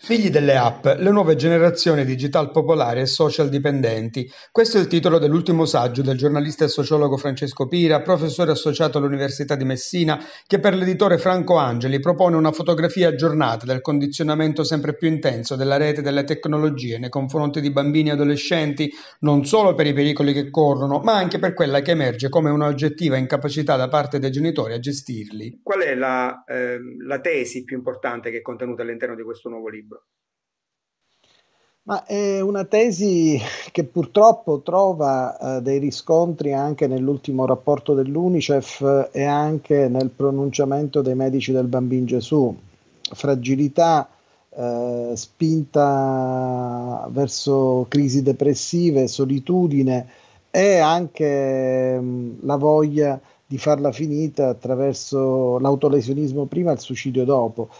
Figli delle app, le nuove generazioni digital popolari e social dipendenti. Questo è il titolo dell'ultimo saggio del giornalista e sociologo Francesco Pira, professore associato all'Università di Messina, che per l'editore Franco Angeli propone una fotografia aggiornata del condizionamento sempre più intenso della rete e delle tecnologie nei confronti di bambini e adolescenti, non solo per i pericoli che corrono, ma anche per quella che emerge come un'oggettiva incapacità da parte dei genitori a gestirli. Qual è la, eh, la tesi più importante che è contenuta all'interno di questo nuovo libro? libro. Ma è una tesi che purtroppo trova eh, dei riscontri anche nell'ultimo rapporto dell'UNICEF e anche nel pronunciamento dei medici del bambino Gesù. Fragilità, eh, spinta verso crisi depressive, solitudine e anche mh, mm, la voglia di farla finita attraverso l'autolesionismo prima e il suicidio dopo.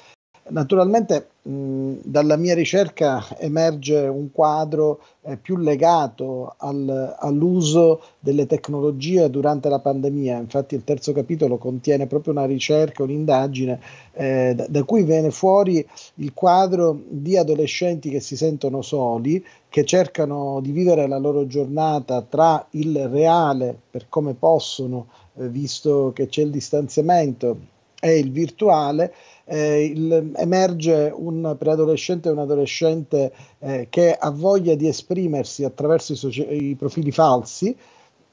Naturalmente mh, dalla mia ricerca emerge un quadro eh, più legato al, all'uso delle tecnologie durante la pandemia, infatti il terzo capitolo contiene proprio una ricerca, un'indagine eh, da, da, cui viene fuori il quadro di adolescenti che si sentono soli, che cercano di vivere la loro giornata tra il reale per come possono, eh, visto che c'è il distanziamento e il virtuale, eh, il, emerge un preadolescente e un adolescente eh, che ha voglia di esprimersi attraverso i, socia- i profili falsi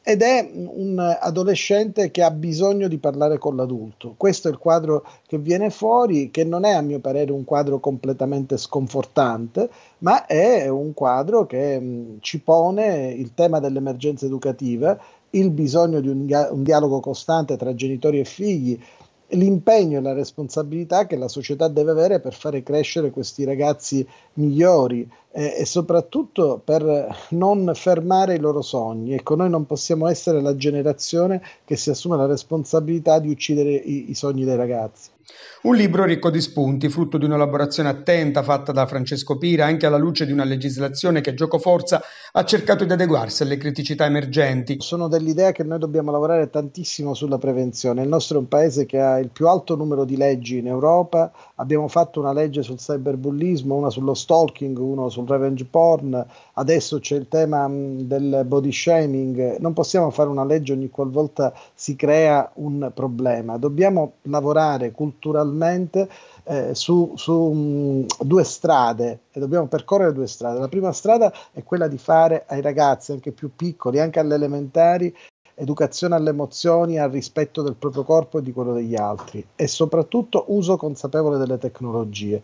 ed è un adolescente che ha bisogno di parlare con l'adulto. Questo è il quadro che viene fuori, che non è a mio parere un quadro completamente sconfortante, ma è un quadro che mh, mm, ci pone il tema dell'emergenza educativa, il bisogno di un, un dialogo costante tra genitori e figli, l'impegno e la responsabilità che la società deve avere per fare crescere questi ragazzi migliori eh, e soprattutto per non fermare i loro sogni. Ecco, noi non possiamo essere la generazione che si assume la responsabilità di uccidere i, i sogni dei ragazzi. Un libro ricco di spunti, frutto di un'elaborazione attenta fatta da Francesco Pira anche alla luce di una legislazione che giocoforza ha cercato di adeguarsi alle criticità emergenti. Sono dell'idea che noi dobbiamo lavorare tantissimo sulla prevenzione. Il nostro è un paese che ha il più alto numero di leggi in Europa. Abbiamo fatto una legge sul cyberbullismo, una sullo stalking, una sul revenge porn. Adesso c'è il tema mm, del body shaming. Non possiamo fare una legge ogni qualvolta si crea un problema. Dobbiamo lavorare culturalmente strutturalmente eh, su, su mh, mm, due strade e dobbiamo percorrere due strade. La prima strada è quella di fare ai ragazzi, anche più piccoli, anche alle elementari, educazione alle emozioni, al rispetto del proprio corpo e di quello degli altri e soprattutto uso consapevole delle tecnologie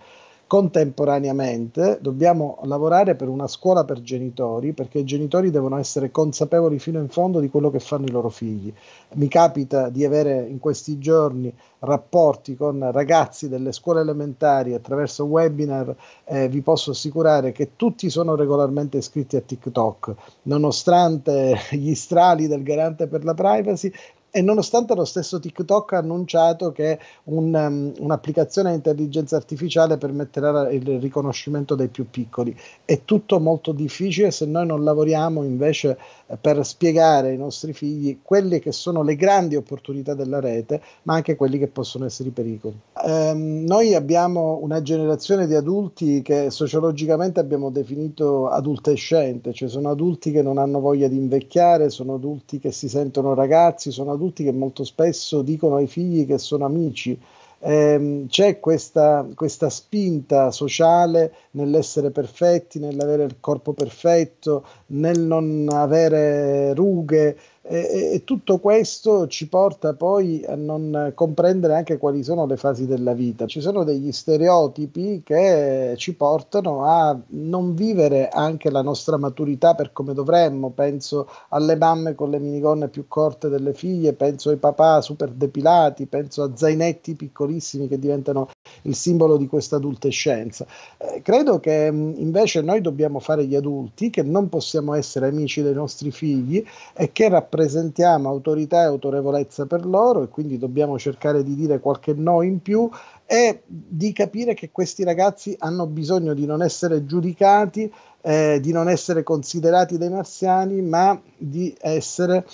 contemporaneamente dobbiamo lavorare per una scuola per genitori, perché i genitori devono essere consapevoli fino in fondo di quello che fanno i loro figli. Mi capita di avere in questi giorni rapporti con ragazzi delle scuole elementari attraverso webinar, eh, vi posso assicurare che tutti sono regolarmente iscritti a TikTok, nonostante gli strali del garante per la privacy, e nonostante lo stesso TikTok ha annunciato che un, um, un'applicazione di intelligenza artificiale permetterà il riconoscimento dei più piccoli, è tutto molto difficile se noi non lavoriamo invece per spiegare ai nostri figli quelle che sono le grandi opportunità della rete, ma anche quelli che possono essere i pericoli. Ehm, noi abbiamo una generazione di adulti che sociologicamente abbiamo definito adultescente, cioè sono adulti che non hanno voglia di invecchiare, sono adulti che si sentono ragazzi, sono adulti che molto spesso dicono ai figli che sono amici ehm, c'è questa, questa spinta sociale nell'essere perfetti, nell'avere il corpo perfetto, nel non avere rughe, e, e, tutto questo ci porta poi a non comprendere anche quali sono le fasi della vita. Ci sono degli stereotipi che ci portano a non vivere anche la nostra maturità per come dovremmo. Penso alle mamme con le minigonne più corte delle figlie, penso ai papà super depilati, penso a zainetti piccolissimi che diventano il simbolo di questa adolescenza. Eh, credo che mm, invece noi dobbiamo fare gli adulti, che non possiamo essere amici dei nostri figli e che rappresentano rappresentiamo autorità e autorevolezza per loro e quindi dobbiamo cercare di dire qualche no in più e di capire che questi ragazzi hanno bisogno di non essere giudicati, eh, di non essere considerati dei marziani, ma di essere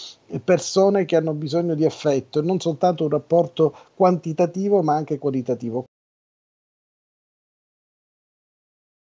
persone che hanno bisogno di affetto, e non soltanto un rapporto quantitativo ma anche qualitativo.